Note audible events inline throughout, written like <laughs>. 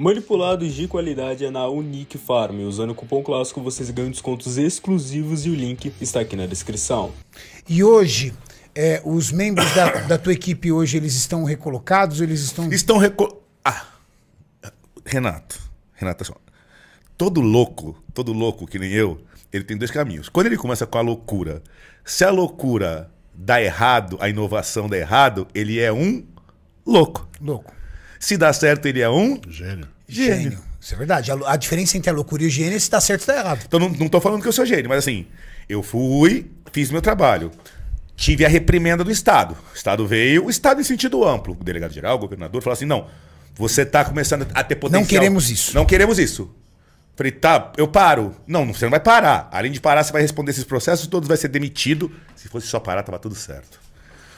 Manipulados de qualidade é na Unique Farm. Usando o cupom clássico vocês ganham descontos exclusivos e o link está aqui na descrição. E hoje, é, os membros da, da, tua equipe hoje, eles estão recolocados? Eles estão. Estão reco... Ah! Renato. Renato, assim, todo louco, todo louco que nem eu, ele tem dois caminhos. Quando ele começa com a loucura, se a loucura dá errado, a inovação dá errado, ele é um louco. Louco. Se dá certo, ele é um. Gênio. Gênio. Isso é verdade. A, a, diferença entre a loucura e o gênio é se dá certo ou dá errado. Então não, não tô falando que eu sou gênio, mas assim, eu fui, fiz meu trabalho. Tive a reprimenda do Estado. O Estado veio, o Estado em sentido amplo. O delegado-geral, o governador, falou assim: não, você está começando a ter potencial. Não queremos isso. Não queremos isso. Falei, tá, eu paro. Não, você não vai parar. Além de parar, você vai responder esses processos todos, vai ser demitido. Se fosse só parar, tava tudo certo.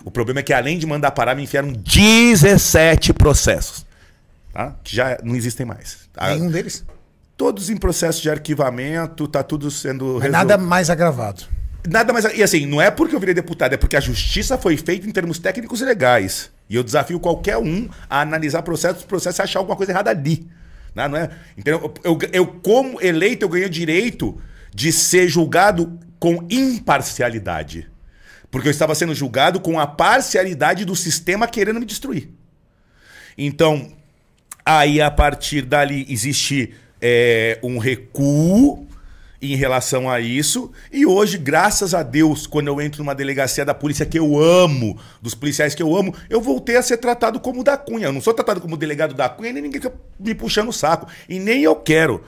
O problema é que além de mandar parar, me enfiaram 17 processos. Tá? Que já não existem mais. Tá? Nenhum deles? Todos em processo de arquivamento, tá tudo sendo resolvido. Nada mais agravado. Nada mais. E assim, não é porque eu virei deputado, é porque a justiça foi feita em termos técnicos e legais. E eu desafio qualquer um a analisar processos, processos e achar alguma coisa errada ali. Né? Não é? Então, eu, eu, como eleito, eu ganho direito de ser julgado com imparcialidade. Porque eu estava sendo julgado com a parcialidade do sistema querendo me destruir. Então, aí a partir dali existe é, um recuo em relação a isso. E hoje, graças a Deus, quando eu entro numa delegacia da polícia que eu amo, dos policiais que eu amo, eu voltei a ser tratado como da Cunha. Eu não sou tratado como delegado da Cunha, nem ninguém me puxando o saco. E nem eu quero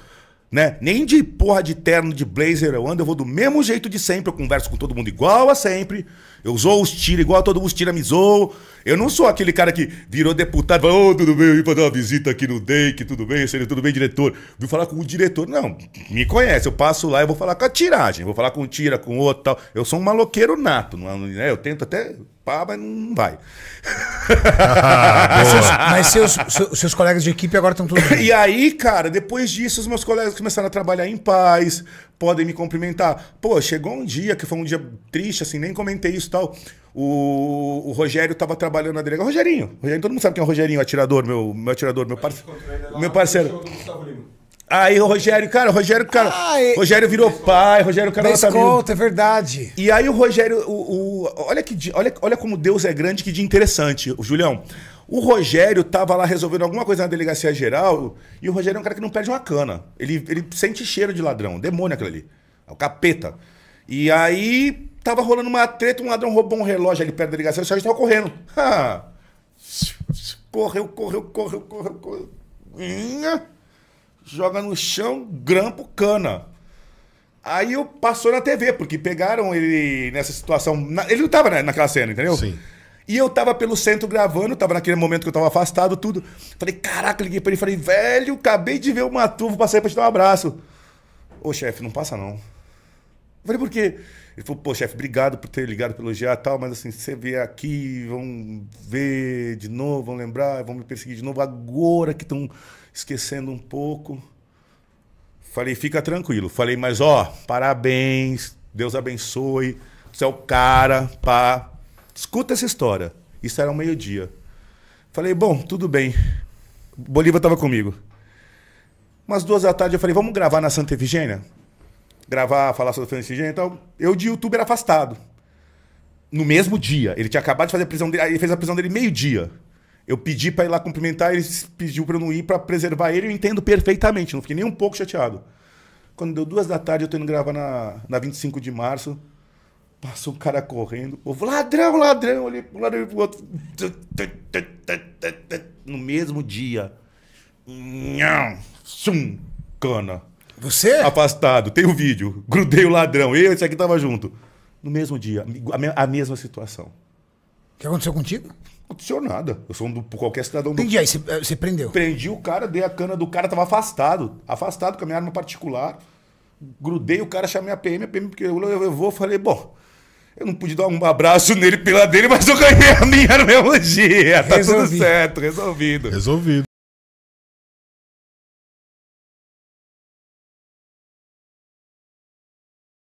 né? Nem de porra de terno, de blazer eu ando, eu vou do mesmo jeito de sempre, eu converso com todo mundo igual a sempre. Eu sou os tira igual a todo os tira me zoou. Eu não sou aquele cara que virou deputado, falou, oh, tudo bem, eu vim fazer uma visita aqui no DEIC, tudo bem, seria tudo bem, diretor. Vim falar com o diretor. Não, me conhece, eu passo lá e vou falar com a tiragem, vou falar com o tira, com o outro tal. Eu sou um maloqueiro nato, não, é? Eu tento até pá, mas não vai. Ah, <laughs> mas seus, seus, seus, colegas de equipe agora estão bem. e aí, cara, depois disso, os meus colegas começaram a trabalhar em paz, podem me cumprimentar. Pô, chegou um dia que foi um dia triste, assim, nem comentei isso e tal. O, o, Rogério estava trabalhando na delegacia. Rogerinho, Rogerinho, todo mundo sabe quem é o Rogerinho, atirador, meu, meu atirador, meu, parceiro, é meu parceiro. Aí o Rogério, cara, o Rogério, cara. Ai, Rogério virou pai, Rogério, cara, tá conta, é verdade. E aí o Rogério, o, o, olha, que, olha, olha como Deus é grande, que dia interessante, o Julião. O Rogério tava lá resolvendo alguma coisa na delegacia geral, e o Rogério é um cara que não perde uma cana. Ele, ele sente cheiro de ladrão, demônio aquele ali. É o capeta. E aí tava rolando uma treta, um ladrão roubou um relógio ali perto da delegacia, o Sérgio tava correndo. Ha. correu, correu, correu, correu. correu joga no chão, grampo, cana. Aí eu passou na TV, porque pegaram ele nessa situação. Na, ele não tava na, naquela cena, entendeu? Sim. E eu tava pelo centro gravando, tava naquele momento que eu tava afastado, tudo. Falei, caraca, liguei pra ele falei, velho, acabei de ver o Matuvo, aí pra te dar um abraço. Ô chefe, não passa não falei, por quê? Ele falou, pô, chefe, obrigado por ter ligado para elogiar e tal, mas assim, se você vier aqui, vão ver de novo, vão lembrar, vão me perseguir de novo, agora que estão esquecendo um pouco. Falei, fica tranquilo. Falei, mas ó, parabéns, Deus abençoe, você é o cara, pá. Escuta essa história. Isso era um meio-dia. Falei, bom, tudo bem. Bolívar estava comigo. Umas duas da tarde eu falei, vamos gravar na Santa Efigênia? gravar, falar sobre o de gênero e tal. Eu de youtuber afastado. No mesmo dia. Ele tinha acabado de fazer a prisão dele. Ele fez a prisão dele meio-dia. Eu pedi para ir lá cumprimentar, ele pediu para eu não ir para preservar ele. Eu entendo perfeitamente, não fiquei nem um pouco chateado. Quando deu duas da tarde, eu tô indo gravar na, na 25 de março. Passou um cara correndo. Povo, ladrão, ladrão. Olhei pro lado e pro outro. No mesmo dia. Nham, sum, cana. Você? Afastado. Tem um vídeo. Grudei o ladrão. Eu e esse aqui tava junto. No mesmo dia. A mesma situação. O que aconteceu contigo? Não aconteceu nada. Eu sou um do, qualquer cidadão Entendi, do. Entendi, aí eh, você prendeu. Prendi o cara, dei a cana do cara, tava afastado. Afastado com a minha arma particular. Grudei o cara, chamei a PM, a PM, porque eu, eu, eu vou, falei, bom. Eu não pude dar um abraço <laughs> nele pela dele, mas eu ganhei a minha no mesmo dia. Tá tudo certo, resolvido. Resolvido.